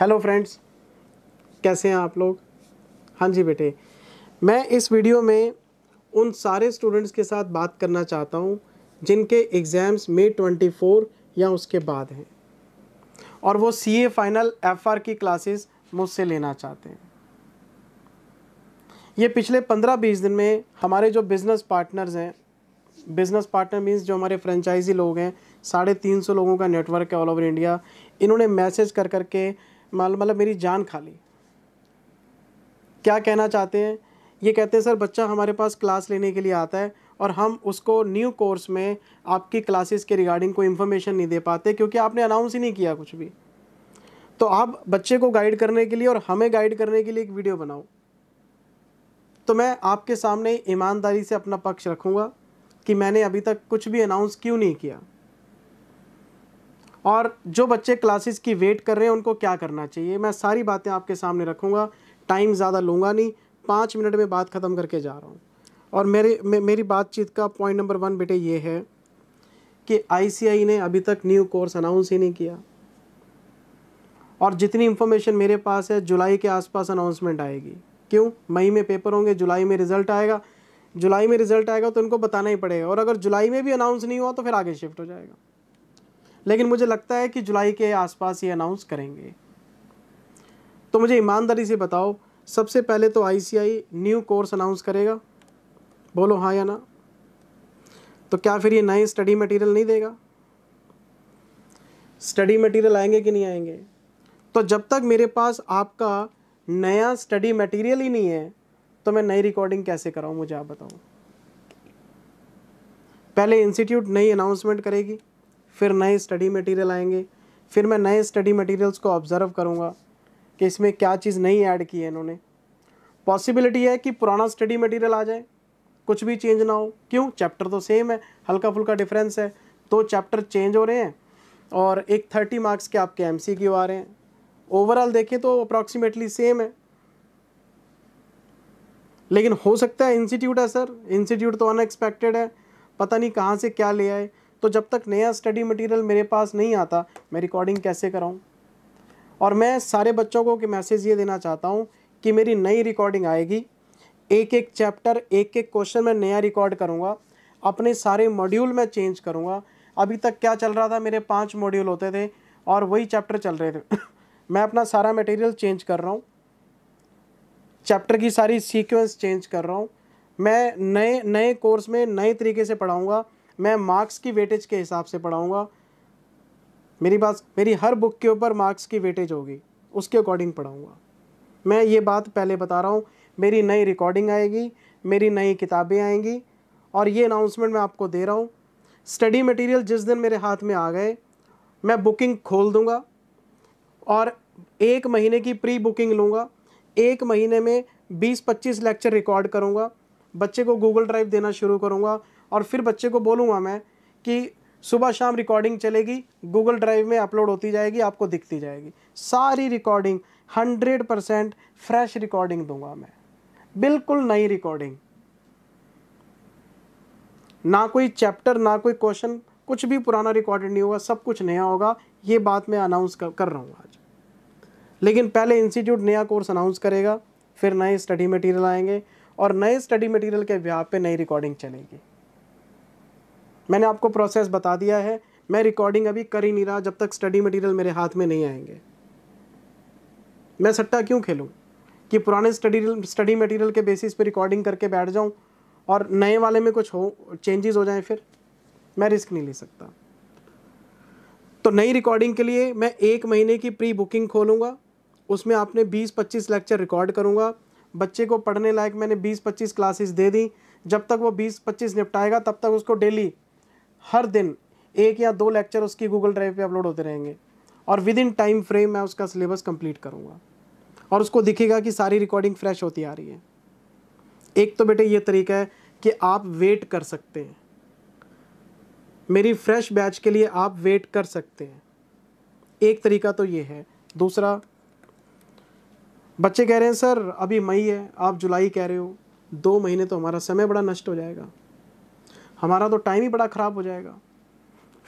hello friends कैसे हैं आप लोग हाँ जी बेटे मैं इस वीडियो में उन सारे स्टूडेंट्स के साथ बात करना चाहता हूँ जिनके एग्ज़ाम्स मे 24 या उसके बाद हैं और वो सीए फाइनल एफआर की क्लासेस मुझसे लेना चाहते हैं ये पिछले 15-20 दिन में हमारे जो बिज़नेस पार्टनर्स हैं बिज़नेस पार्टनर मीन्स जो हमारे फ्रेंचाइजी लोग हैं साढ़े तीन सौ लोगों का नेटवर्क है ऑल ओवर इंडिया इन्होंने मैसेज कर कर मतलब मेरी जान खा ली क्या कहना चाहते हैं ये कहते हैं सर बच्चा हमारे पास क्लास लेने के लिए आता है और हम उसको न्यू कोर्स में आपकी क्लासेस के रिगार्डिंग कोई इन्फॉर्मेशन नहीं दे पाते क्योंकि आपने अनाउंस ही नहीं किया कुछ भी तो आप बच्चे को गाइड करने के लिए और हमें गाइड करने के लिए एक वीडियो बनाओ तो मैं आपके सामने ईमानदारी से अपना पक्ष रखूँगा कि मैंने अभी तक कुछ भी अनाउंस क्यों नहीं किया और जो बच्चे क्लासेस की वेट कर रहे हैं उनको क्या करना चाहिए मैं सारी बातें आपके सामने रखूँगा टाइम ज़्यादा लूँगा नहीं पाँच मिनट में बात ख़त्म करके जा रहा हूँ और मेरे मे, मेरी बातचीत का पॉइंट नंबर वन बेटे ये है कि आईसीआई ने अभी तक न्यू कोर्स अनाउंस ही नहीं किया और जितनी इन्फॉर्मेशन मेरे पास है जुलाई के आसपास अनाउंसमेंट आएगी क्यों मई में पेपर होंगे जुलाई में रिजल्ट आएगा जुलाई में रिजल्ट आएगा तो इनको बताना ही पड़ेगा और अगर जुलाई में भी अनाउंस नहीं हुआ तो फिर आगे शिफ्ट हो जाएगा लेकिन मुझे लगता है कि जुलाई के आसपास ये अनाउंस करेंगे तो मुझे ईमानदारी से बताओ सबसे पहले तो आईसीआई न्यू कोर्स अनाउंस करेगा बोलो हाँ या ना तो क्या फिर ये नए स्टडी मटेरियल नहीं देगा स्टडी मटेरियल आएंगे कि नहीं आएंगे तो जब तक मेरे पास आपका नया स्टडी मटेरियल ही नहीं है तो मैं नई रिकॉर्डिंग कैसे कराऊँ मुझे आप बताओ पहले इंस्टीट्यूट नई अनाउंसमेंट करेगी फिर नए स्टडी मटेरियल आएंगे फिर मैं नए स्टडी मटेरियल्स को ऑब्ज़र्व करूँगा कि इसमें क्या चीज़ नई ऐड की है इन्होंने पॉसिबिलिटी है कि पुराना स्टडी मटेरियल आ जाए कुछ भी चेंज ना हो क्यों चैप्टर तो सेम है हल्का फुल्का डिफरेंस है दो तो चैप्टर चेंज हो रहे हैं और एक थर्टी मार्क्स के आपके एम सी आ रहे हैं ओवरऑल देखें तो अप्रॉक्सीमेटली सेम है लेकिन हो सकता है इंस्टीट्यूट है सर इंस्टीट्यूट तो अनएक्सपेक्टेड है पता नहीं कहाँ से क्या ले आए तो जब तक नया स्टडी मटेरियल मेरे पास नहीं आता मैं रिकॉर्डिंग कैसे कराऊँ और मैं सारे बच्चों को कि मैसेज ये देना चाहता हूँ कि मेरी नई रिकॉर्डिंग आएगी एक एक चैप्टर एक एक क्वेश्चन मैं नया रिकॉर्ड करूँगा अपने सारे मॉड्यूल मैं चेंज करूँगा अभी तक क्या चल रहा था मेरे पाँच मॉड्यूल होते थे और वही चैप्टर चल रहे थे मैं अपना सारा मटेरियल चेंज कर रहा हूँ चैप्टर की सारी सीक्वेंस चेंज कर रहा हूँ मैं नए नए कोर्स में नए तरीके से पढ़ाऊँगा मैं मार्क्स की वेटेज के हिसाब से पढ़ाऊँगा मेरी बात मेरी हर बुक के ऊपर मार्क्स की वेटेज होगी उसके अकॉर्डिंग पढ़ाऊँगा मैं ये बात पहले बता रहा हूँ मेरी नई रिकॉर्डिंग आएगी मेरी नई किताबें आएंगी और ये अनाउंसमेंट मैं आपको दे रहा हूँ स्टडी मटेरियल जिस दिन मेरे हाथ में आ गए मैं बुकिंग खोल दूँगा और एक महीने की प्री बुकिंग लूँगा एक महीने में 20-25 लेक्चर रिकॉर्ड करूँगा बच्चे को गूगल ड्राइव देना शुरू करूँगा और फिर बच्चे को बोलूँगा मैं कि सुबह शाम रिकॉर्डिंग चलेगी गूगल ड्राइव में अपलोड होती जाएगी आपको दिखती जाएगी सारी recording hundred percent fresh recording दूंगा मैं बिल्कुल नई रिकॉर्डिंग ना कोई चैप्टर ना कोई क्वेश्चन कुछ भी पुराना रिकॉर्डेड नहीं होगा सब कुछ नया होगा ये बात मैं अनाउंस कर, कर रहा हूँ आज लेकिन पहले इंस्टीट्यूट नया कोर्स अनाउंस करेगा फिर नए स्टडी मटेरियल आएंगे और नए स्टडी मटेरियल के व्याप पे नई रिकॉर्डिंग चलेगी मैंने आपको प्रोसेस बता दिया है मैं रिकॉर्डिंग अभी कर ही नहीं रहा जब तक स्टडी मटेरियल मेरे हाथ में नहीं आएंगे मैं सट्टा क्यों खेलूँ कि पुराने स्टडी स्टडी मटेरियल के बेसिस पे रिकॉर्डिंग करके बैठ जाऊँ और नए वाले में कुछ हो चेंजेस हो जाएं फिर मैं रिस्क नहीं ले सकता तो नई रिकॉर्डिंग के लिए मैं एक महीने की प्री बुकिंग खोलूँगा उसमें आपने 20-25 लेक्चर रिकॉर्ड करूँगा बच्चे को पढ़ने लायक मैंने 20-25 क्लासेस दे दी जब तक वो 20-25 निपटाएगा तब तक उसको डेली हर दिन एक या दो लेक्चर उसकी गूगल ड्राइव पे अपलोड होते रहेंगे और विद इन टाइम फ्रेम मैं उसका सिलेबस कंप्लीट करूँगा और उसको दिखेगा कि सारी रिकॉर्डिंग फ्रेश होती आ रही है एक तो बेटे ये तरीका है कि आप वेट कर सकते हैं मेरी फ्रेश बैच के लिए आप वेट कर सकते हैं एक तरीका तो ये है दूसरा बच्चे कह रहे हैं सर अभी मई है आप जुलाई कह रहे हो दो महीने तो हमारा समय बड़ा नष्ट हो जाएगा हमारा तो टाइम ही बड़ा ख़राब हो जाएगा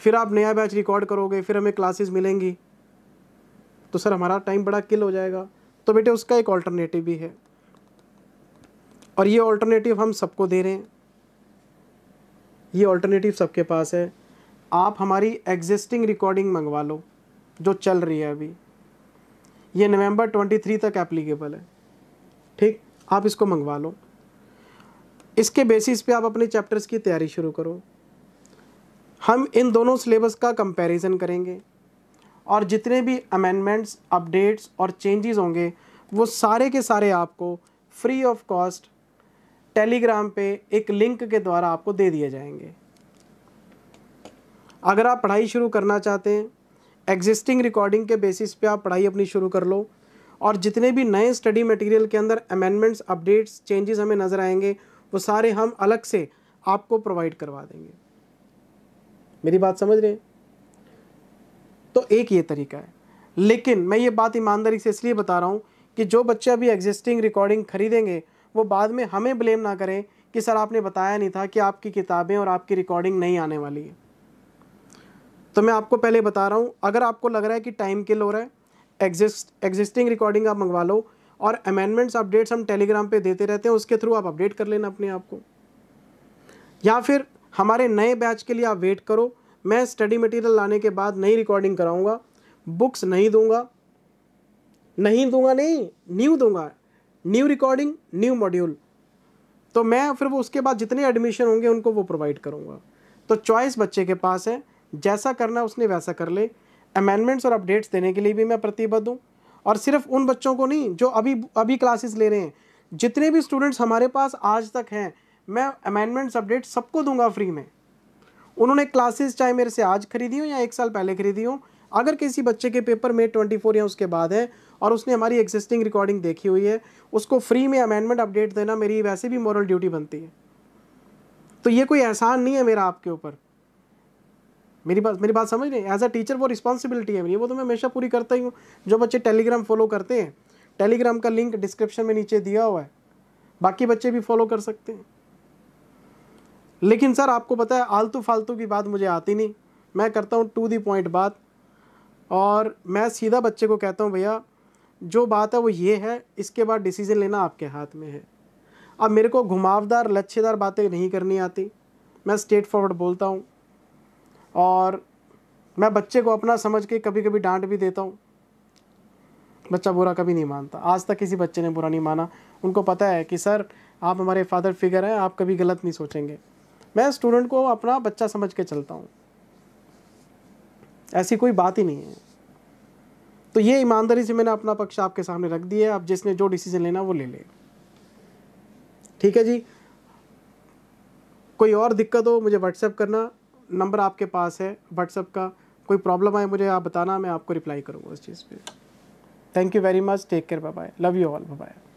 फिर आप नया बैच रिकॉर्ड करोगे फिर हमें क्लासेस मिलेंगी तो सर हमारा टाइम बड़ा किल हो जाएगा तो बेटे उसका एक ऑल्टरनेटिव भी है और ये ऑल्टरनेटिव हम सबको दे रहे हैं ये ऑल्टरनेटिव सबके पास है आप हमारी एग्जिस्टिंग रिकॉर्डिंग मंगवा लो जो चल रही है अभी ये नवंबर 23 तक एप्लीकेबल है ठीक आप इसको मंगवा लो इसके बेसिस पे आप अपने चैप्टर्स की तैयारी शुरू करो हम इन दोनों सिलेबस का कंपैरिजन करेंगे और जितने भी अमेंडमेंट्स अपडेट्स और चेंजेस होंगे वो सारे के सारे आपको फ्री ऑफ कॉस्ट टेलीग्राम पे एक लिंक के द्वारा आपको दे दिए जाएंगे अगर आप पढ़ाई शुरू करना चाहते हैं एग्जिस्टिंग रिकॉर्डिंग के बेसिस पे आप पढ़ाई अपनी शुरू कर लो और जितने भी नए स्टडी मटेरियल के अंदर अमेंडमेंट्स अपडेट्स चेंजेस हमें नज़र आएंगे वो सारे हम अलग से आपको प्रोवाइड करवा देंगे मेरी बात समझ रहे हैं तो एक ये तरीका है लेकिन मैं ये बात ईमानदारी से इसलिए बता रहा हूँ कि जो बच्चे अभी एग्जिस्टिंग रिकॉर्डिंग खरीदेंगे वो बाद में हमें ब्लेम ना करें कि सर आपने बताया नहीं था कि आपकी किताबें और आपकी रिकॉर्डिंग नहीं आने वाली है तो मैं आपको पहले बता रहा हूँ अगर आपको लग रहा है कि टाइम किल हो रहा है एग्जिस्ट एग्जिस्टिंग रिकॉर्डिंग आप मंगवा लो और अमेंडमेंट्स अपडेट्स हम टेलीग्राम पे देते रहते हैं उसके थ्रू आप अपडेट कर लेना अपने आप को या फिर हमारे नए बैच के लिए आप वेट करो मैं स्टडी मटेरियल लाने के बाद नई रिकॉर्डिंग कराऊंगा बुक्स नहीं दूंगा नहीं दूंगा नहीं न्यू दूंगा न्यू रिकॉर्डिंग न्यू मॉड्यूल तो मैं फिर वो उसके बाद जितने एडमिशन होंगे उनको वो प्रोवाइड करूँगा तो चॉइस बच्चे के पास है जैसा करना उसने वैसा कर ले अमेंडमेंट्स और अपडेट्स देने के लिए भी मैं प्रतिबद्ध हूँ और सिर्फ उन बच्चों को नहीं जो अभी अभी क्लासेस ले रहे हैं जितने भी स्टूडेंट्स हमारे पास आज तक हैं मैं अमेंडमेंट्स अपडेट सबको दूंगा फ्री में उन्होंने क्लासेस चाहे मेरे से आज खरीदी हो या एक साल पहले खरीदी हो अगर किसी बच्चे के पेपर मे ट्वेंटी फोर या उसके बाद है और उसने हमारी एग्जिस्टिंग रिकॉर्डिंग देखी हुई है उसको फ्री में अमेंडमेंट अपडेट देना मेरी वैसे भी मॉरल ड्यूटी बनती है तो ये कोई एहसान नहीं है मेरा आपके ऊपर मेरी बात मेरी बात समझ रहे हैं एज अ टीचर वो रिस्पॉन्सिबिलिटी है मेरी वो तो मैं हमेशा पूरी करता ही हूँ जो बच्चे टेलीग्राम फॉलो करते हैं टेलीग्राम का लिंक डिस्क्रिप्शन में नीचे दिया हुआ है बाकी बच्चे भी फॉलो कर सकते हैं लेकिन सर आपको पता है आलतू फालतू की बात मुझे आती नहीं मैं करता हूँ टू दी पॉइंट बात और मैं सीधा बच्चे को कहता हूँ भैया जो बात है वो ये है इसके बाद डिसीजन लेना आपके हाथ में है अब मेरे को घुमावदार लच्छेदार बातें नहीं करनी आती मैं स्ट्रेट फॉरवर्ड बोलता हूँ और मैं बच्चे को अपना समझ के कभी कभी डांट भी देता हूँ बच्चा बुरा कभी नहीं मानता आज तक किसी बच्चे ने बुरा नहीं माना उनको पता है कि सर आप हमारे फादर फिगर हैं आप कभी गलत नहीं सोचेंगे मैं स्टूडेंट को अपना बच्चा समझ के चलता हूँ ऐसी कोई बात ही नहीं है तो ये ईमानदारी से मैंने अपना पक्ष आपके सामने रख दिया है आप जिसने जो डिसीजन लेना वो ले ले ठीक है जी कोई और दिक्कत हो मुझे व्हाट्सएप करना नंबर आपके पास है व्हाट्सअप का कोई प्रॉब्लम आए मुझे आप बताना मैं आपको रिप्लाई करूँगा उस चीज़ पर thank you very much take care bye love you all bye